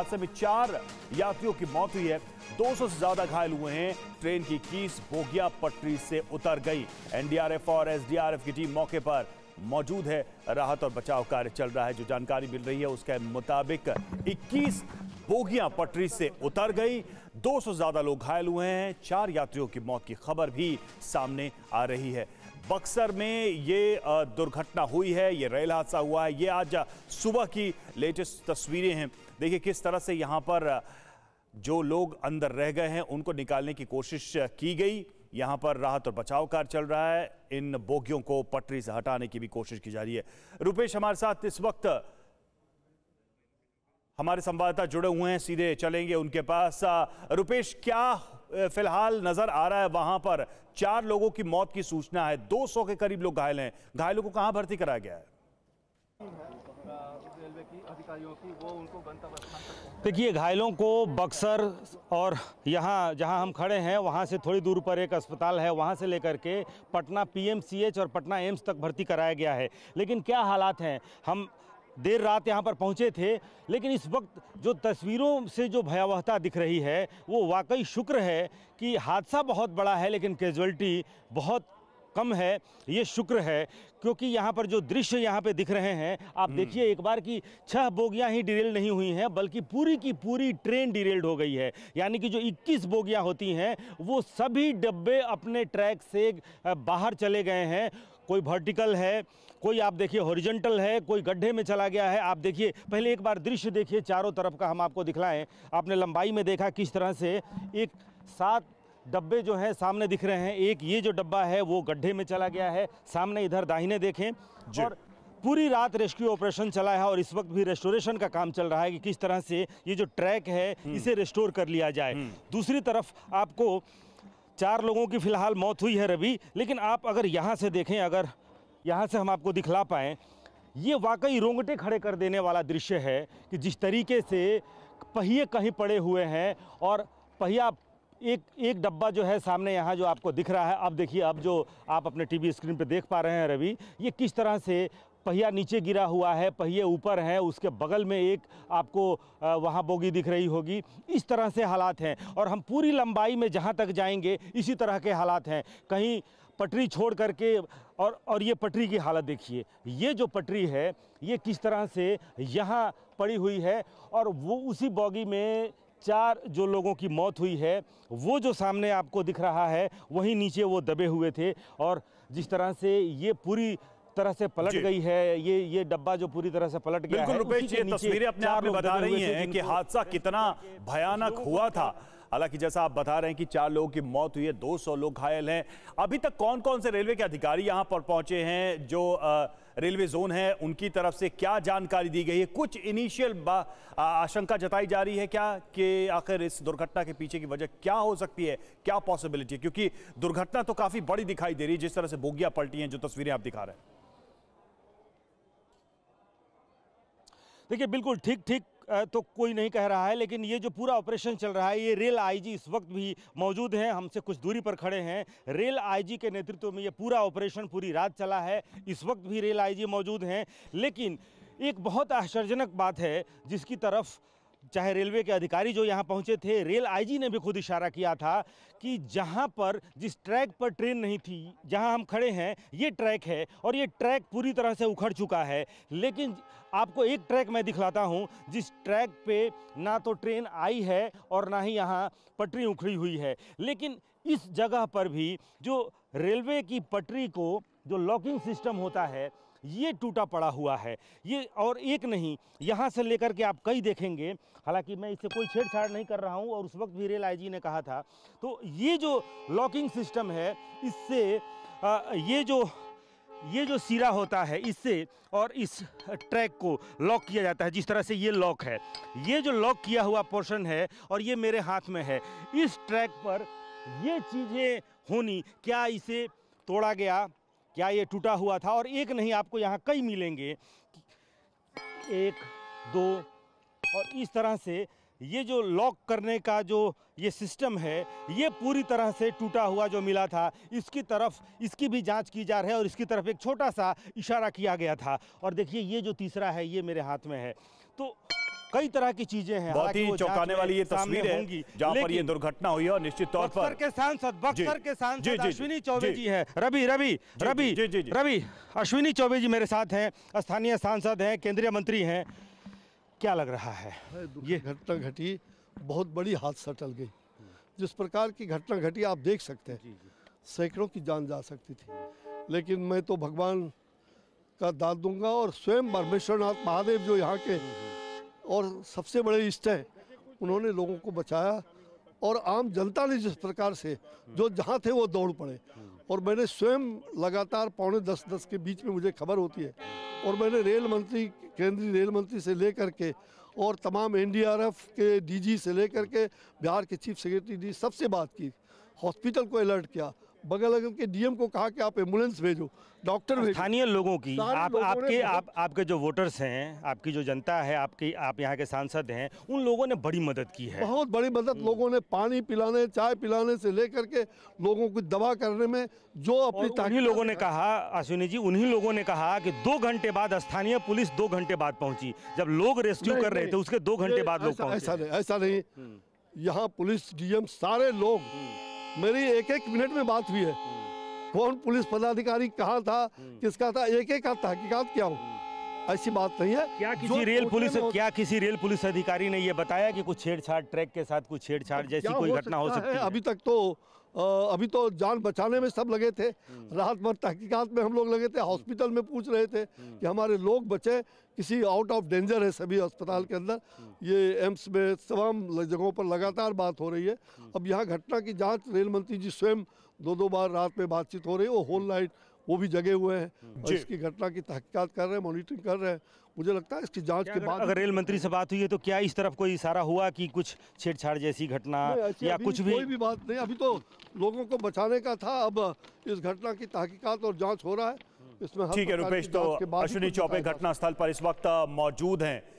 हादसे में चार यात्रियों की मौत हुई है 200 से ज्यादा घायल हुए हैं ट्रेन की कीस बोगिया पटरी से उतर गई एनडीआरएफ और एसडीआरएफ की टीम मौके पर मौजूद है राहत और बचाव कार्य चल रहा है जो जानकारी मिल रही है उसके मुताबिक 21 बोगियां पटरी से उतर गई 200 से ज्यादा लोग घायल हुए हैं चार यात्रियों की मौत की खबर भी सामने आ रही है बक्सर में ये दुर्घटना हुई है ये रेल हादसा हुआ है ये आज सुबह की लेटेस्ट तस्वीरें हैं देखिए किस तरह से यहाँ पर जो लोग अंदर रह गए हैं उनको निकालने की कोशिश की गई यहाँ पर राहत और बचाव कार्य चल रहा है इन बोगियों को पटरी से हटाने की भी कोशिश की जा रही है रुपेश हमारे साथ इस वक्त हमारे संवाददाता जुड़े हुए हैं सीधे चलेंगे उनके पास रुपेश क्या फिलहाल नजर आ रहा है वहां पर चार लोगों की मौत की सूचना है 200 के करीब लोग घायल हैं घायलों को कहां भर्ती कराया गया है देखिए घायलों को बक्सर और यहाँ जहाँ हम खड़े हैं वहाँ से थोड़ी दूर पर एक अस्पताल है वहाँ से लेकर के पटना पीएमसीएच और पटना एम्स तक भर्ती कराया गया है लेकिन क्या हालात हैं हम देर रात यहाँ पर पहुँचे थे लेकिन इस वक्त जो तस्वीरों से जो भयावहता दिख रही है वो वाकई शुक्र है कि हादसा बहुत बड़ा है लेकिन कैजुअलिटी बहुत कम है ये शुक्र है क्योंकि यहाँ पर जो दृश्य यहाँ पे दिख रहे हैं आप हम्म। देखिए एक बार कि छह बोगियाँ ही डिरेल नहीं हुई हैं बल्कि पूरी की पूरी ट्रेन डिरेल्ड हो गई है यानी कि जो 21 बोगियाँ होती हैं वो सभी डब्बे अपने ट्रैक से बाहर चले गए हैं कोई वर्टिकल है कोई आप देखिए हॉरिजेंटल है कोई गड्ढे में चला गया है आप देखिए पहले एक बार दृश्य देखिए चारों तरफ का हम आपको दिखलाएं आपने लंबाई में देखा किस तरह से एक सात डब्बे जो हैं सामने दिख रहे हैं एक ये जो डब्बा है वो गड्ढे में चला गया है सामने इधर दाहिने देखें और पूरी रात रेस्क्यू ऑपरेशन चला है और इस वक्त भी रेस्टोरेशन का काम चल रहा है कि किस तरह से ये जो ट्रैक है हम्म। इसे रेस्टोर कर लिया जाए हम्म। दूसरी तरफ आपको चार लोगों की फ़िलहाल मौत हुई है रवि लेकिन आप अगर यहाँ से देखें अगर यहाँ से हम आपको दिखला पाएँ ये वाकई रोंगटे खड़े कर देने वाला दृश्य है कि जिस तरीके से पहिए कहीं पड़े हुए हैं और पहिया एक एक डब्बा जो है सामने यहाँ जो आपको दिख रहा है अब देखिए अब जो आप अपने टीवी स्क्रीन पर देख पा रहे हैं रवि ये किस तरह से पहिया नीचे गिरा हुआ है पहिए ऊपर हैं उसके बगल में एक आपको वहाँ बोगी दिख रही होगी इस तरह से हालात हैं और हम पूरी लंबाई में जहाँ तक जाएंगे इसी तरह के हालात हैं कहीं पटरी छोड़ करके और और ये पटरी की हालत देखिए ये जो पटरी है ये किस तरह से यहाँ पड़ी हुई है और वो उसी बोगी में चार जो लोगों की मौत हुई है वो जो सामने आपको दिख रहा है वहीं नीचे वो दबे हुए थे और जिस तरह से ये पूरी तरह से पलट गई है ये ये डब्बा जो पूरी तरह से पलट गया है रुपेश ये तस्वीरें अपने आप में बता रही हैं कि हादसा कितना भयानक हुआ था हालांकि जैसा आप बता रहे हैं कि चार लोगों की मौत हुई है 200 लोग घायल हैं अभी तक कौन कौन से रेलवे के अधिकारी यहां पर पहुंचे हैं जो रेलवे जोन है उनकी तरफ से क्या जानकारी दी गई है कुछ इनिशियल आशंका जताई जा रही है क्या कि आखिर इस दुर्घटना के पीछे की वजह क्या हो सकती है क्या पॉसिबिलिटी है क्योंकि दुर्घटना तो काफी बड़ी दिखाई दे रही है जिस तरह से बोगियां पलटी है जो तस्वीरें आप दिखा रहे हैं देखिए बिल्कुल ठीक ठीक तो कोई नहीं कह रहा है लेकिन ये जो पूरा ऑपरेशन चल रहा है ये रेल आईजी इस वक्त भी मौजूद हैं हमसे कुछ दूरी पर खड़े हैं रेल आईजी के नेतृत्व में ये पूरा ऑपरेशन पूरी रात चला है इस वक्त भी रेल आईजी मौजूद हैं लेकिन एक बहुत आश्चर्यजनक बात है जिसकी तरफ चाहे रेलवे के अधिकारी जो यहाँ पहुँचे थे रेल आईजी ने भी खुद इशारा किया था कि जहाँ पर जिस ट्रैक पर ट्रेन नहीं थी जहाँ हम खड़े हैं ये ट्रैक है और ये ट्रैक पूरी तरह से उखड़ चुका है लेकिन आपको एक ट्रैक मैं दिखलाता हूँ जिस ट्रैक पे ना तो ट्रेन आई है और ना ही यहाँ पटरी उखड़ी हुई है लेकिन इस जगह पर भी जो रेलवे की पटरी को जो लॉकिंग सिस्टम होता है ये टूटा पड़ा हुआ है ये और एक नहीं यहाँ से लेकर के आप कई देखेंगे हालांकि मैं इससे कोई छेड़छाड़ नहीं कर रहा हूँ और उस वक्त भी रेल आई ने कहा था तो ये जो लॉकिंग सिस्टम है इससे ये जो ये जो सिरा होता है इससे और इस ट्रैक को लॉक किया जाता है जिस तरह से ये लॉक है ये जो लॉक किया हुआ पोर्शन है और ये मेरे हाथ में है इस ट्रैक पर ये चीज़ें होनी क्या इसे तोड़ा गया क्या ये टूटा हुआ था और एक नहीं आपको यहाँ कई मिलेंगे एक दो और इस तरह से ये जो लॉक करने का जो ये सिस्टम है ये पूरी तरह से टूटा हुआ जो मिला था इसकी तरफ इसकी भी जांच की जा रही है और इसकी तरफ एक छोटा सा इशारा किया गया था और देखिए ये जो तीसरा है ये मेरे हाथ में है तो कई तरह की चीजें हैं बहुत ही चौंकाने वाली ये तस्वीर है जहां पर ये दुर्घटना हुई है और निश्चित तौर पर के सांसद बक्सर के सांसद अश्विनी चौबे जी हैं रवि रवि रवि रवि अश्विनी चौबे जी मेरे साथ हैं स्थानीय सांसद हैं केंद्रीय मंत्री हैं क्या लग रहा है ये घटना घटी बहुत बड़ी हादसा टल गई जिस प्रकार की घटना घटी आप देख सकते हैं सैकड़ों की जान जा सकती थी लेकिन मैं तो भगवान का दाद दूंगा और स्वयं परमेश्वरनाथ महादेव जो यहाँ के हम्म, हम्म। और सबसे बड़े इष्ट हैं उन्होंने लोगों को बचाया और आम जनता ने जिस प्रकार से जो जहाँ थे वो दौड़ पड़े और मैंने स्वयं लगातार पौने दस दस के बीच में मुझे खबर होती है और मैंने रेल मंत्री केंद्रीय रेल मंत्री से लेकर के और तमाम एनडीआरएफ के डीजी से लेकर के बिहार के चीफ सेक्रेटरी डी सबसे बात की हॉस्पिटल को अलर्ट किया बगल अगल के डीएम को कहा कि आप एम्बुलेंस भेजो डॉक्टर स्थानीय लोगों की आप आपके आप आपके जो वोटर्स हैं आपकी जो जनता है आपकी आप यहाँ के सांसद हैं उन लोगों ने बड़ी मदद की है बहुत बड़ी मदद हम्म। लोगों ने पानी पिलाने चाय पिलाने से लेकर के लोगों को दवा करने में जो अपनी ताकि लोगों ने कहा अश्विनी जी उन्हीं लोगों ने कहा कि दो घंटे बाद स्थानीय पुलिस दो घंटे बाद पहुंची जब लोग रेस्क्यू कर रहे थे उसके दो घंटे बाद लोग ऐसा नहीं ऐसा नहीं हम्म। यहाँ पुलिस डीएम सारे लोग हम्म। मेरी एक एक मिनट में बात हुई है कौन पुलिस पदाधिकारी कहाँ था हम्म। किसका था एक एक हाथ तहकीकात क्या हूँ ऐसी बात नहीं है क्या किसी रेल पुलिस क्या किसी रेल पुलिस अधिकारी ने ये बताया कि कुछ छेड़छाड़ ट्रैक के साथ कुछ छेड़छाड़ जैसी कोई घटना हो सकती है अभी तक तो अभी तो जान बचाने में सब लगे थे हम्म। राहत भर तहकीकत में हम लोग लगे थे हॉस्पिटल में पूछ रहे थे हम्म। कि हमारे लोग बचे किसी आउट ऑफ डेंजर है सभी अस्पताल के अंदर हम्म। ये एम्स में तमाम जगहों पर लगातार बात हो रही है अब यहाँ घटना की जांच रेल मंत्री जी स्वयं दो दो बार रात में बातचीत हो रही है वो होल नाइट वो भी जगे हुए हैं हम्म। और इसकी घटना की तहकीकत कर रहे हैं मॉनिटरिंग कर रहे हैं मुझे लगता है इसकी जांच के बाद अगर रेल मंत्री से बात हुई है तो क्या इस तरफ कोई इशारा हुआ कि कुछ छेड़छाड़ जैसी घटना या कुछ भी कोई भी बात नहीं अभी तो लोगों को बचाने का था अब इस घटना की तहकीकत और जाँच हो रहा है इसमें ठीक है रूपेश तो अश्विनी चौबे घटनास्थल पर इस वक्त मौजूद हैं